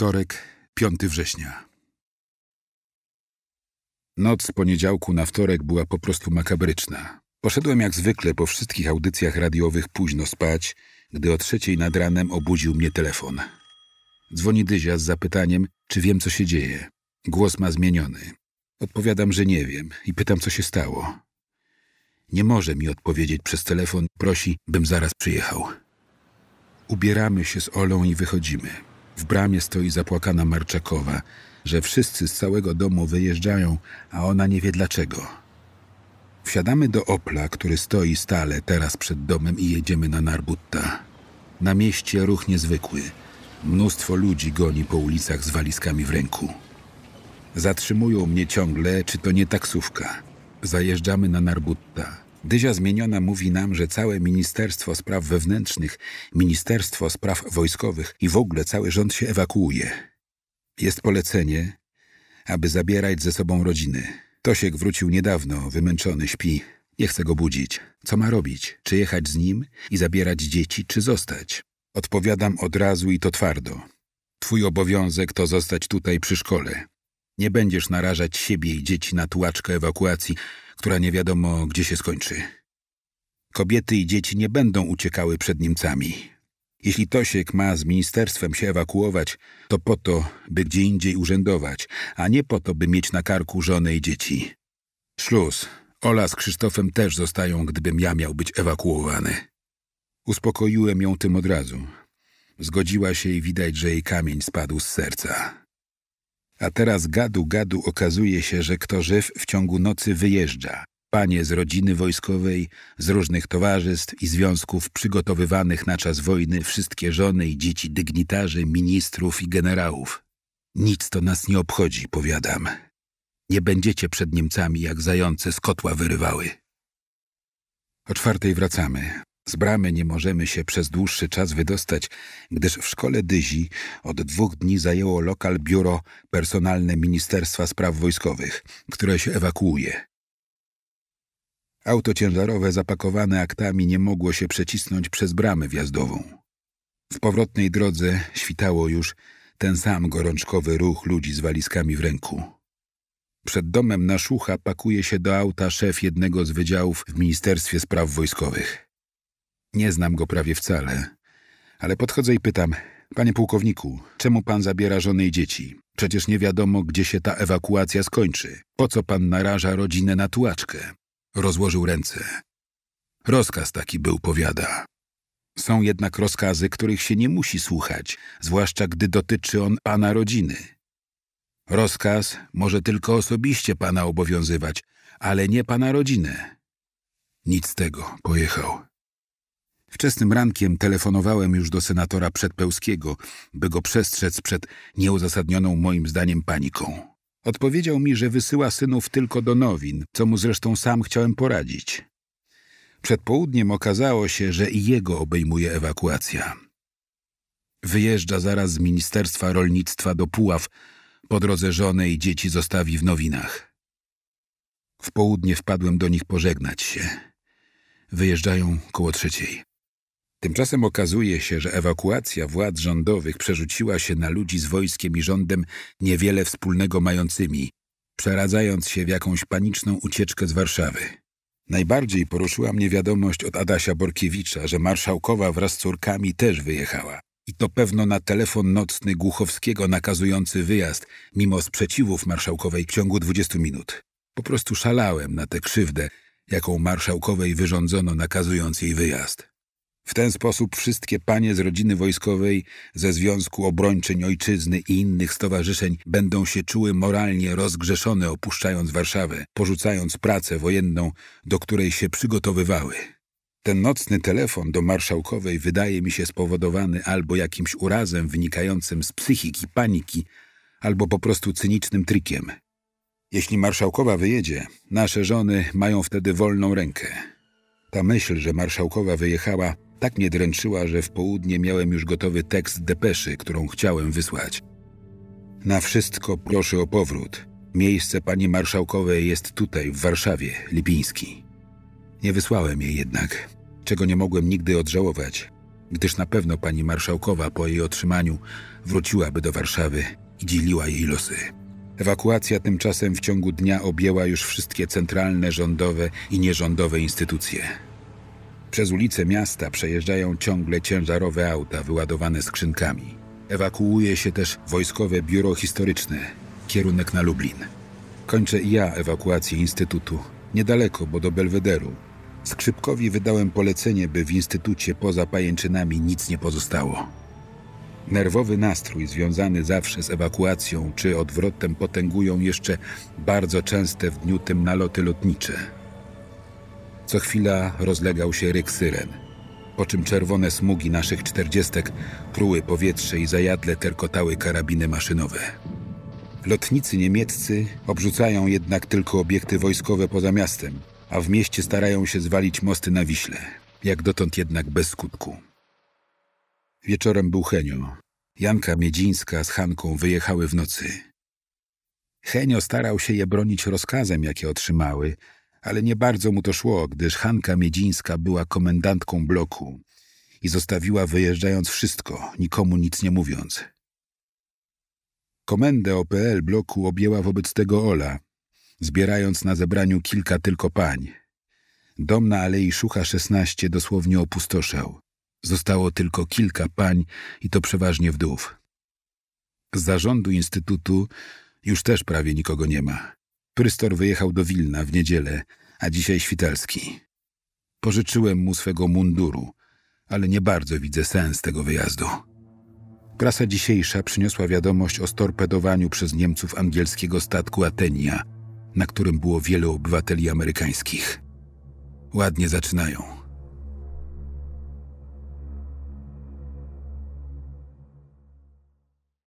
Wtorek, 5 września. Noc z poniedziałku na wtorek była po prostu makabryczna. Poszedłem jak zwykle po wszystkich audycjach radiowych późno spać, gdy o trzeciej nad ranem obudził mnie telefon. Dzwoni Dyzia z zapytaniem, czy wiem, co się dzieje. Głos ma zmieniony. Odpowiadam, że nie wiem i pytam, co się stało. Nie może mi odpowiedzieć przez telefon, prosi, bym zaraz przyjechał. Ubieramy się z Olą i wychodzimy. W bramie stoi zapłakana Marczakowa, że wszyscy z całego domu wyjeżdżają, a ona nie wie dlaczego. Wsiadamy do Opla, który stoi stale teraz przed domem i jedziemy na Narbutta. Na mieście ruch niezwykły. Mnóstwo ludzi goni po ulicach z walizkami w ręku. Zatrzymują mnie ciągle, czy to nie taksówka. Zajeżdżamy na Narbutta. Dyzia zmieniona mówi nam, że całe Ministerstwo Spraw Wewnętrznych, Ministerstwo Spraw Wojskowych i w ogóle cały rząd się ewakuuje. Jest polecenie, aby zabierać ze sobą rodziny. Tosiek wrócił niedawno, wymęczony, śpi. Nie chce go budzić. Co ma robić? Czy jechać z nim i zabierać dzieci, czy zostać? Odpowiadam od razu i to twardo. Twój obowiązek to zostać tutaj przy szkole. Nie będziesz narażać siebie i dzieci na tułaczkę ewakuacji, która nie wiadomo gdzie się skończy. Kobiety i dzieci nie będą uciekały przed Niemcami. Jeśli Tosiek ma z ministerstwem się ewakuować, to po to, by gdzie indziej urzędować, a nie po to, by mieć na karku żonę i dzieci. Szluz, Ola z Krzysztofem też zostają, gdybym ja miał być ewakuowany. Uspokoiłem ją tym od razu. Zgodziła się i widać, że jej kamień spadł z serca. A teraz gadu gadu okazuje się, że kto żyw w ciągu nocy wyjeżdża. Panie z rodziny wojskowej, z różnych towarzystw i związków przygotowywanych na czas wojny, wszystkie żony i dzieci dygnitarzy, ministrów i generałów. Nic to nas nie obchodzi, powiadam. Nie będziecie przed Niemcami jak zające z kotła wyrywały. O czwartej wracamy. Z bramy nie możemy się przez dłuższy czas wydostać, gdyż w szkole Dyzi od dwóch dni zajęło lokal biuro personalne Ministerstwa Spraw Wojskowych, które się ewakuuje. Auto ciężarowe zapakowane aktami nie mogło się przecisnąć przez bramę wjazdową. W powrotnej drodze świtało już ten sam gorączkowy ruch ludzi z walizkami w ręku. Przed domem na szucha pakuje się do auta szef jednego z wydziałów w Ministerstwie Spraw Wojskowych. Nie znam go prawie wcale. Ale podchodzę i pytam, panie pułkowniku, czemu pan zabiera żony i dzieci? Przecież nie wiadomo, gdzie się ta ewakuacja skończy. Po co pan naraża rodzinę na tułaczkę? Rozłożył ręce. Rozkaz taki był, powiada. Są jednak rozkazy, których się nie musi słuchać, zwłaszcza gdy dotyczy on pana rodziny. Rozkaz może tylko osobiście pana obowiązywać, ale nie pana rodzinę. Nic z tego, pojechał. Wczesnym rankiem telefonowałem już do senatora Przedpełskiego, by go przestrzec przed nieuzasadnioną moim zdaniem paniką. Odpowiedział mi, że wysyła synów tylko do nowin, co mu zresztą sam chciałem poradzić. Przed południem okazało się, że i jego obejmuje ewakuacja. Wyjeżdża zaraz z Ministerstwa Rolnictwa do Puław. Po drodze żonę i dzieci zostawi w Nowinach. W południe wpadłem do nich pożegnać się. Wyjeżdżają koło trzeciej. Tymczasem okazuje się, że ewakuacja władz rządowych przerzuciła się na ludzi z wojskiem i rządem niewiele wspólnego mającymi, przeradzając się w jakąś paniczną ucieczkę z Warszawy. Najbardziej poruszyła mnie wiadomość od Adasia Borkiewicza, że marszałkowa wraz z córkami też wyjechała. I to pewno na telefon nocny Głuchowskiego nakazujący wyjazd, mimo sprzeciwów marszałkowej w ciągu 20 minut. Po prostu szalałem na tę krzywdę, jaką marszałkowej wyrządzono nakazując jej wyjazd. W ten sposób wszystkie panie z rodziny wojskowej, ze Związku Obrończeń Ojczyzny i innych stowarzyszeń będą się czuły moralnie rozgrzeszone opuszczając Warszawę, porzucając pracę wojenną, do której się przygotowywały. Ten nocny telefon do marszałkowej wydaje mi się spowodowany albo jakimś urazem wynikającym z psychiki, paniki, albo po prostu cynicznym trikiem. Jeśli marszałkowa wyjedzie, nasze żony mają wtedy wolną rękę. Ta myśl, że marszałkowa wyjechała, tak mnie dręczyła, że w południe miałem już gotowy tekst depeszy, którą chciałem wysłać. Na wszystko proszę o powrót. Miejsce pani marszałkowej jest tutaj, w Warszawie, Lipiński. Nie wysłałem jej jednak, czego nie mogłem nigdy odżałować, gdyż na pewno pani marszałkowa po jej otrzymaniu wróciłaby do Warszawy i dzieliła jej losy. Ewakuacja tymczasem w ciągu dnia objęła już wszystkie centralne, rządowe i nierządowe instytucje. Przez ulice miasta przejeżdżają ciągle ciężarowe auta wyładowane skrzynkami. Ewakuuje się też Wojskowe Biuro Historyczne, kierunek na Lublin. Kończę ja ewakuację instytutu, niedaleko, bo do Belwederu. Skrzypkowi wydałem polecenie, by w instytucie poza pajęczynami nic nie pozostało. Nerwowy nastrój związany zawsze z ewakuacją czy odwrotem potęgują jeszcze bardzo częste w dniu tym naloty lotnicze, co chwila rozlegał się ryk syren, po czym czerwone smugi naszych czterdziestek truły powietrze i zajadle terkotały karabiny maszynowe. Lotnicy niemieccy obrzucają jednak tylko obiekty wojskowe poza miastem, a w mieście starają się zwalić mosty na Wiśle, jak dotąd jednak bez skutku. Wieczorem był Henio. Janka Miedzińska z Hanką wyjechały w nocy. Henio starał się je bronić rozkazem, jakie otrzymały – ale nie bardzo mu to szło, gdyż Hanka Miedzińska była komendantką bloku i zostawiła wyjeżdżając wszystko, nikomu nic nie mówiąc. Komendę OPL bloku objęła wobec tego Ola, zbierając na zebraniu kilka tylko pań. Dom na Alei Szucha 16 dosłownie opustoszał. Zostało tylko kilka pań i to przeważnie wdów. Z zarządu instytutu już też prawie nikogo nie ma. Prystor wyjechał do Wilna w niedzielę, a dzisiaj świtelski. Pożyczyłem mu swego munduru, ale nie bardzo widzę sens tego wyjazdu. Prasa dzisiejsza przyniosła wiadomość o storpedowaniu przez Niemców angielskiego statku Atenia, na którym było wielu obywateli amerykańskich. Ładnie zaczynają.